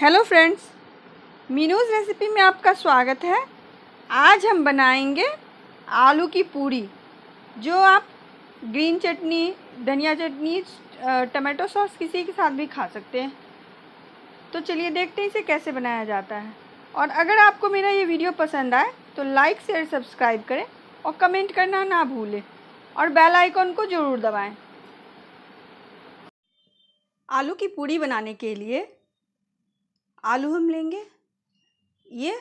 hello friends मीनूज़ recipe में आपका स्वागत है आज हम बनाएंगे आलू की पूरी जो आप ग्रीन चटनी धनिया चटनी टमाटो सॉस किसी के साथ भी खा सकते हैं तो चलिए देखते हैं इसे कैसे बनाया जाता है और अगर आपको मेरा ये वीडियो पसंद आए तो लाइक शेयर सब्सक्राइब करें और कमेंट करना ना भूलें और बेल आइकॉन को ज़रूर दबाएँ आलू की पूड़ी बनाने के लिए आलू हम लेंगे ये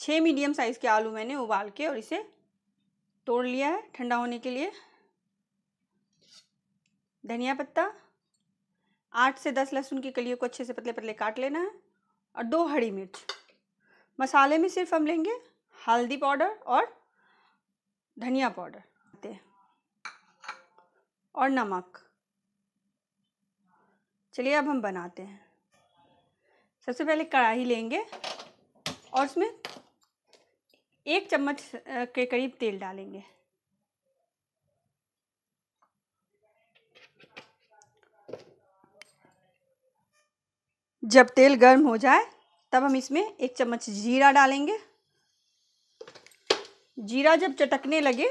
छः मीडियम साइज़ के आलू मैंने उबाल के और इसे तोड़ लिया है ठंडा होने के लिए धनिया पत्ता आठ से दस लहसुन की कलियों को अच्छे से पतले पतले काट लेना है और दो हरी मिर्च मसाले में सिर्फ हम लेंगे हल्दी पाउडर और धनिया पाउडर और नमक चलिए अब हम बनाते हैं सबसे पहले कढ़ाई लेंगे और उसमें एक चम्मच के करीब तेल डालेंगे जब तेल गर्म हो जाए तब हम इसमें एक चम्मच जीरा डालेंगे जीरा जब चटकने लगे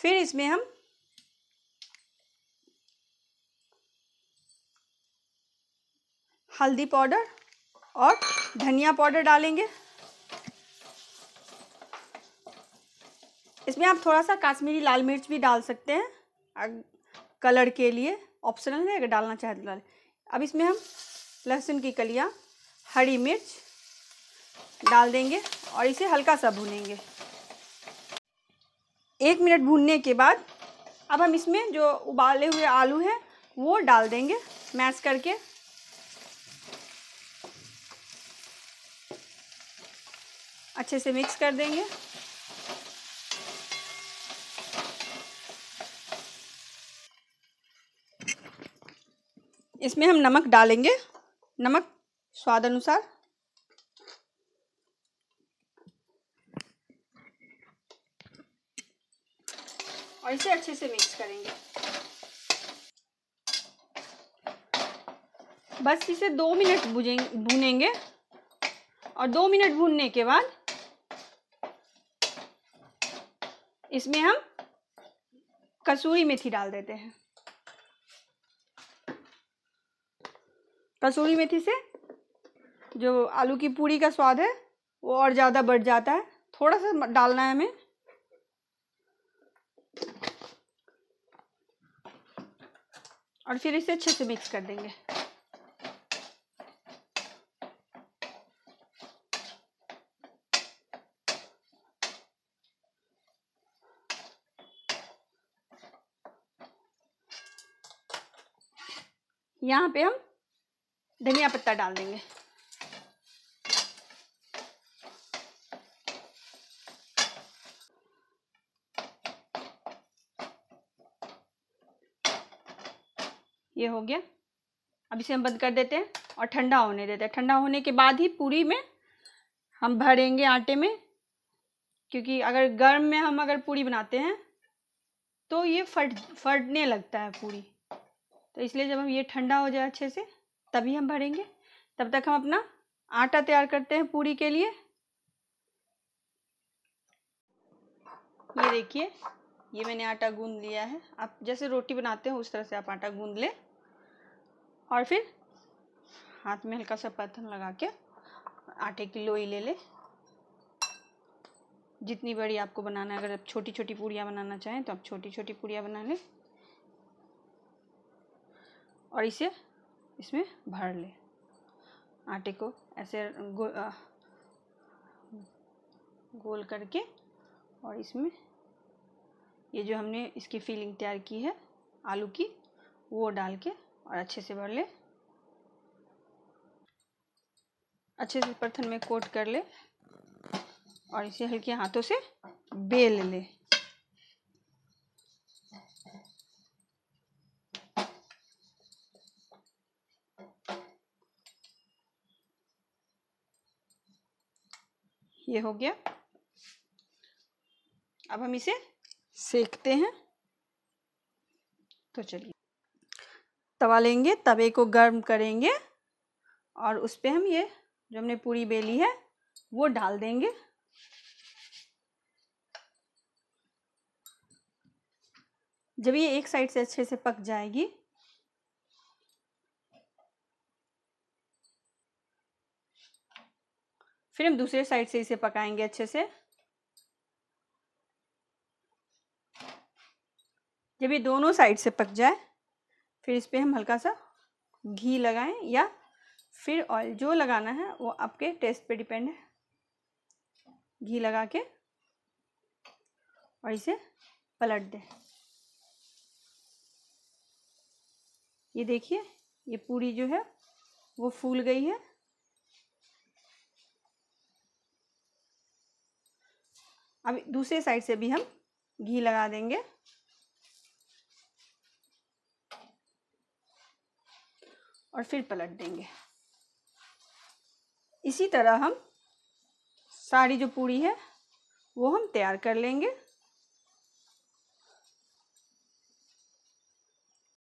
फिर इसमें हम हल्दी पाउडर और धनिया पाउडर डालेंगे इसमें आप थोड़ा सा काश्मीरी लाल मिर्च भी डाल सकते हैं कलर के लिए ऑप्शनल है अगर डालना चाहे तो डालें अब इसमें हम लहसुन की कलियां हरी मिर्च डाल देंगे और इसे हल्का सा भूनेंगे एक मिनट भूनने के बाद अब हम इसमें जो उबाले हुए आलू हैं वो डाल देंगे मैश करके अच्छे से मिक्स कर देंगे इसमें हम नमक डालेंगे नमक स्वाद अनुसार और इसे अच्छे से मिक्स करेंगे बस इसे दो मिनट भूजेंगे भूनेंगे और दो मिनट भूनने के बाद इसमें हम कसूरी मेथी डाल देते हैं कसूरी मेथी से जो आलू की पूरी का स्वाद है वो और ज़्यादा बढ़ जाता है थोड़ा सा डालना है हमें और फिर इसे अच्छे से मिक्स कर देंगे यहाँ पे हम धनिया पत्ता डाल देंगे ये हो गया अब इसे हम बंद कर देते हैं और ठंडा होने देते हैं ठंडा होने के बाद ही पूरी में हम भरेंगे आटे में क्योंकि अगर गर्म में हम अगर पूरी बनाते हैं तो ये फट फटने लगता है पूरी तो इसलिए जब हम ये ठंडा हो जाए अच्छे से तभी हम भरेंगे तब तक हम अपना आटा तैयार करते हैं पूरी के लिए ये देखिए ये मैंने आटा गूंद लिया है आप जैसे रोटी बनाते हो उस तरह से आप आटा गूंद लें और फिर हाथ में हल्का सा पत्थर लगा के आटे की लोई ले ले जितनी बड़ी आपको बनाना है अगर आप छोटी छोटी पूड़ियाँ बनाना चाहें तो आप छोटी छोटी पूड़ियाँ बना लें और इसे इसमें भर ले आटे को ऐसे गो, आ, गोल करके और इसमें ये जो हमने इसकी फीलिंग तैयार की है आलू की वो डाल के और अच्छे से भर ले अच्छे से बर्तन में कोट कर ले और इसे हल्के हाथों से बेल ले ये हो गया अब हम इसे सेकते हैं तो चलिए तवा लेंगे तवे को गर्म करेंगे और उस पर हम ये जो हमने पूरी बेली है वो डाल देंगे जब ये एक साइड से अच्छे से पक जाएगी फिर हम दूसरे साइड से इसे पकाएंगे अच्छे से जब ये दोनों साइड से पक जाए फिर इस पर हम हल्का सा घी लगाएं या फिर ऑयल जो लगाना है वो आपके टेस्ट पे डिपेंड है घी लगा के और इसे पलट दें ये देखिए ये पूरी जो है वो फूल गई है अब दूसरे साइड से भी हम घी लगा देंगे और फिर पलट देंगे इसी तरह हम सारी जो पूरी है वो हम तैयार कर लेंगे